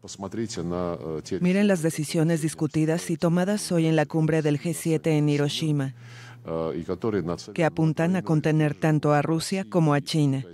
Pues, eh, Miren las decisiones discutidas y tomadas hoy en la cumbre del G7 en Hiroshima, eh, que apuntan a contener tanto a Rusia como a China.